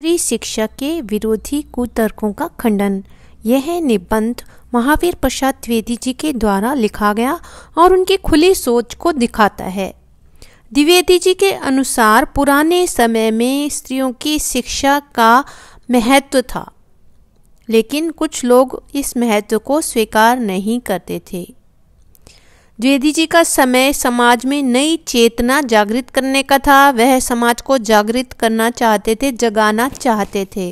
स्त्री शिक्षा के विरोधी कुतर्कों का खंडन यह निबंध महावीर प्रसाद द्विवेदी जी के द्वारा लिखा गया और उनकी खुली सोच को दिखाता है द्विवेदी जी के अनुसार पुराने समय में स्त्रियों की शिक्षा का महत्व था लेकिन कुछ लोग इस महत्व को स्वीकार नहीं करते थे द्विवेदी जी का समय समाज में नई चेतना जागृत करने का था वह समाज को जागृत करना चाहते थे जगाना चाहते थे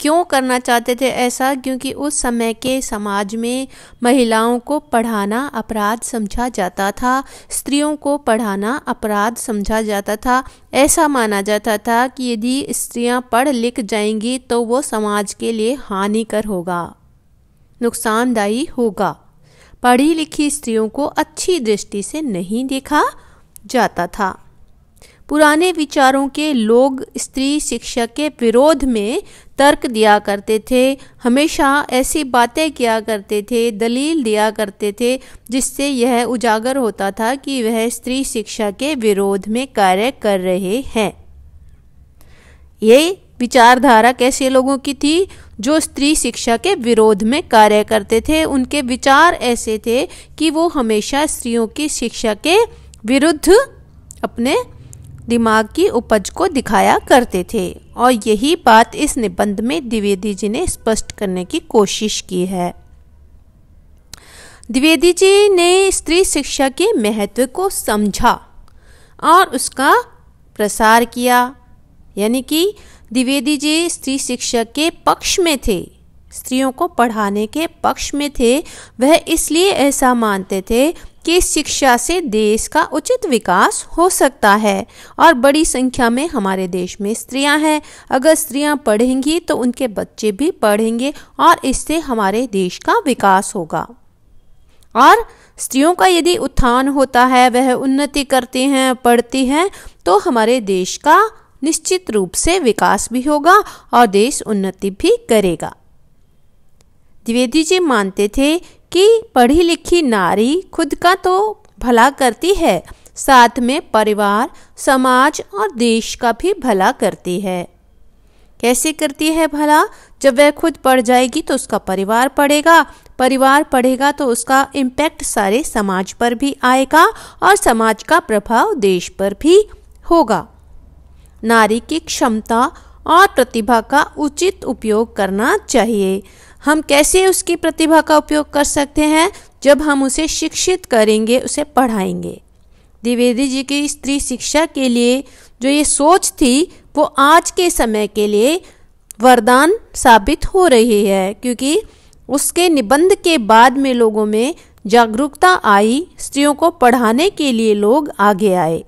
क्यों करना चाहते थे ऐसा क्योंकि उस समय के समाज में महिलाओं को पढ़ाना अपराध समझा जाता था स्त्रियों को पढ़ाना अपराध समझा जाता था ऐसा माना जाता था कि यदि स्त्रियां पढ़ लिख जाएंगी तो वो समाज के लिए हानिकर होगा नुकसानदायी होगा पढ़ी लिखी स्त्रियों को अच्छी दृष्टि से नहीं देखा जाता था पुराने विचारों के लोग स्त्री शिक्षा के विरोध में तर्क दिया करते थे हमेशा ऐसी बातें किया करते थे दलील दिया करते थे जिससे यह उजागर होता था कि वह स्त्री शिक्षा के विरोध में कार्य कर रहे हैं ये विचारधारा कैसे लोगों की थी जो स्त्री शिक्षा के विरोध में कार्य करते थे उनके विचार ऐसे थे कि वो हमेशा स्त्रियों की शिक्षा के विरुद्ध अपने दिमाग की उपज को दिखाया करते थे और यही बात इस निबंध में द्विवेदी जी ने स्पष्ट करने की कोशिश की है द्विवेदी जी ने स्त्री शिक्षा के महत्व को समझा और उसका प्रसार किया यानी कि द्विवेदी जी स्त्री शिक्षा के पक्ष में थे स्त्रियों को पढ़ाने के पक्ष में थे वह इसलिए ऐसा मानते थे कि शिक्षा से देश का उचित विकास हो सकता है और बड़ी संख्या में हमारे देश में स्त्रियां हैं अगर स्त्रियां पढ़ेंगी तो उनके बच्चे भी पढ़ेंगे और इससे हमारे देश का विकास होगा और स्त्रियों का यदि उत्थान होता है वह उन्नति करती हैं पढ़ती हैं तो हमारे देश का निश्चित रूप से विकास भी होगा और देश उन्नति भी करेगा द्विवेदी जी मानते थे कि पढ़ी लिखी नारी खुद का तो भला करती है साथ में परिवार समाज और देश का भी भला करती है कैसे करती है भला जब वह खुद पढ़ जाएगी तो उसका परिवार पढ़ेगा परिवार पढ़ेगा तो उसका इम्पैक्ट सारे समाज पर भी आएगा और समाज का प्रभाव देश पर भी होगा नारी की क्षमता और प्रतिभा का उचित उपयोग करना चाहिए हम कैसे उसकी प्रतिभा का उपयोग कर सकते हैं जब हम उसे शिक्षित करेंगे उसे पढ़ाएंगे द्विवेदी जी की स्त्री शिक्षा के लिए जो ये सोच थी वो आज के समय के लिए वरदान साबित हो रही है क्योंकि उसके निबंध के बाद में लोगों में जागरूकता आई स्त्रियों को पढ़ाने के लिए लोग आगे आए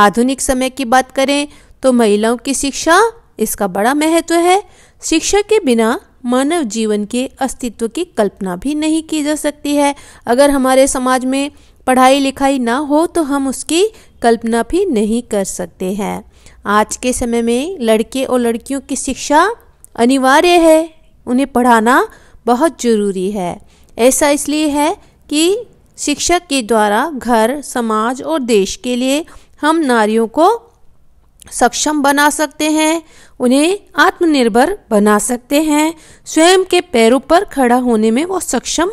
आधुनिक समय की बात करें तो महिलाओं की शिक्षा इसका बड़ा महत्व है शिक्षा के बिना मानव जीवन के अस्तित्व की कल्पना भी नहीं की जा सकती है अगर हमारे समाज में पढ़ाई लिखाई ना हो तो हम उसकी कल्पना भी नहीं कर सकते हैं आज के समय में लड़के और लड़कियों की शिक्षा अनिवार्य है उन्हें पढ़ाना बहुत ज़रूरी है ऐसा इसलिए है कि शिक्षक के द्वारा घर समाज और देश के लिए हम नारियों को सक्षम बना सकते हैं उन्हें आत्मनिर्भर बना सकते हैं स्वयं के पैरों पर खड़ा होने में वो सक्षम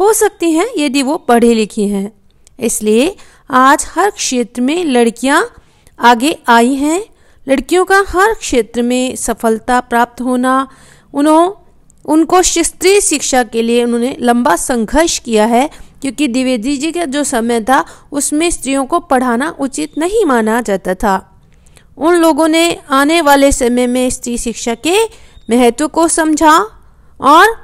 हो सकती हैं यदि वो पढ़ी लिखी हैं इसलिए आज हर क्षेत्र में लड़कियां आगे आई हैं लड़कियों का हर क्षेत्र में सफलता प्राप्त होना उन्हों उनको शिस्त्री शिक्षा के लिए उन्होंने लंबा संघर्ष किया है क्योंकि द्विवेदी जी का जो समय था उसमें स्त्रियों को पढ़ाना उचित नहीं माना जाता था उन लोगों ने आने वाले समय में स्त्री शिक्षा के महत्व को समझा और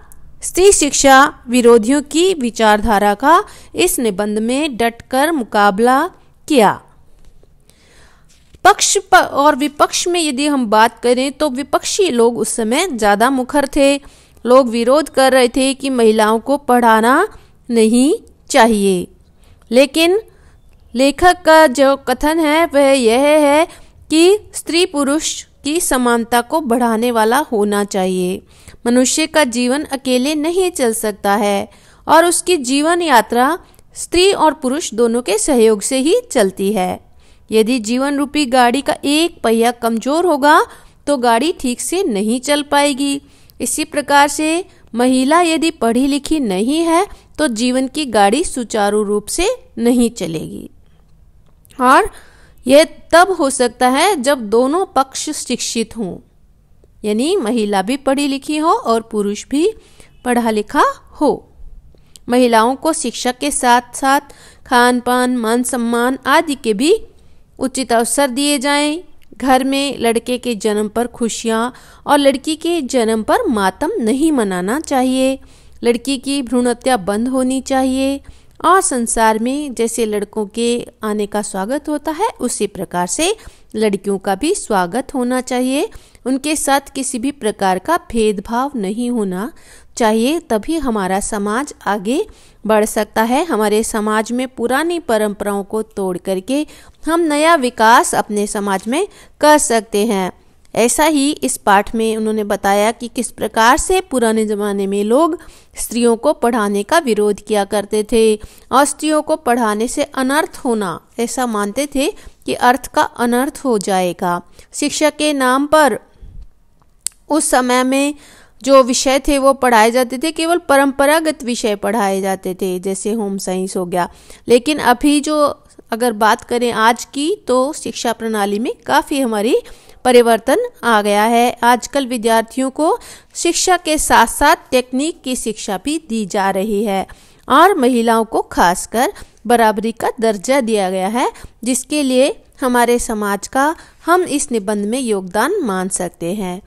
स्त्री शिक्षा विरोधियों की विचारधारा का इस निबंध में डटकर मुकाबला किया पक्ष और विपक्ष में यदि हम बात करें तो विपक्षी लोग उस समय ज़्यादा मुखर थे लोग विरोध कर रहे थे कि महिलाओं को पढ़ाना नहीं चाहिए लेकिन लेखक का जो कथन है वह यह है कि स्त्री पुरुष की समानता को बढ़ाने वाला होना चाहिए मनुष्य का जीवन अकेले नहीं चल सकता है और उसकी जीवन यात्रा स्त्री और पुरुष दोनों के सहयोग से ही चलती है यदि जीवन रूपी गाड़ी का एक पहिया कमजोर होगा तो गाड़ी ठीक से नहीं चल पाएगी इसी प्रकार से महिला यदि पढ़ी लिखी नहीं है तो जीवन की गाड़ी सुचारू रूप से नहीं चलेगी और यह तब हो सकता है जब दोनों पक्ष शिक्षित हों यानी महिला भी पढ़ी लिखी हो और पुरुष भी पढ़ा लिखा हो महिलाओं को शिक्षा के साथ साथ खान पान मान सम्मान आदि के भी उचित अवसर दिए जाएं घर में लड़के के जन्म पर खुशियाँ और लड़की के जन्म पर मातम नहीं मनाना चाहिए लड़की की भ्रूण हत्या बंद होनी चाहिए और संसार में जैसे लड़कों के आने का स्वागत होता है उसी प्रकार से लड़कियों का भी स्वागत होना चाहिए उनके साथ किसी भी प्रकार का भेदभाव नहीं होना चाहिए तभी हमारा समाज आगे बढ़ सकता है हमारे समाज में पुरानी परंपराओं को तोड़ करके हम नया विकास अपने समाज में कर सकते हैं ऐसा ही इस पाठ में उन्होंने बताया कि किस प्रकार से पुराने ज़माने में लोग स्त्रियों को पढ़ाने का विरोध किया करते थे और स्त्रियों को पढ़ाने से अनर्थ होना ऐसा मानते थे कि अर्थ का अनर्थ हो जाएगा शिक्षा के नाम पर उस समय में जो विषय थे वो पढ़ाए जाते थे केवल परंपरागत विषय पढ़ाए जाते थे जैसे होम साइंस हो गया लेकिन अभी जो अगर बात करें आज की तो शिक्षा प्रणाली में काफ़ी हमारी परिवर्तन आ गया है आजकल विद्यार्थियों को शिक्षा के साथ साथ टेक्निक की शिक्षा भी दी जा रही है और महिलाओं को खासकर बराबरी का दर्जा दिया गया है जिसके लिए हमारे समाज का हम इस निबंध में योगदान मान सकते हैं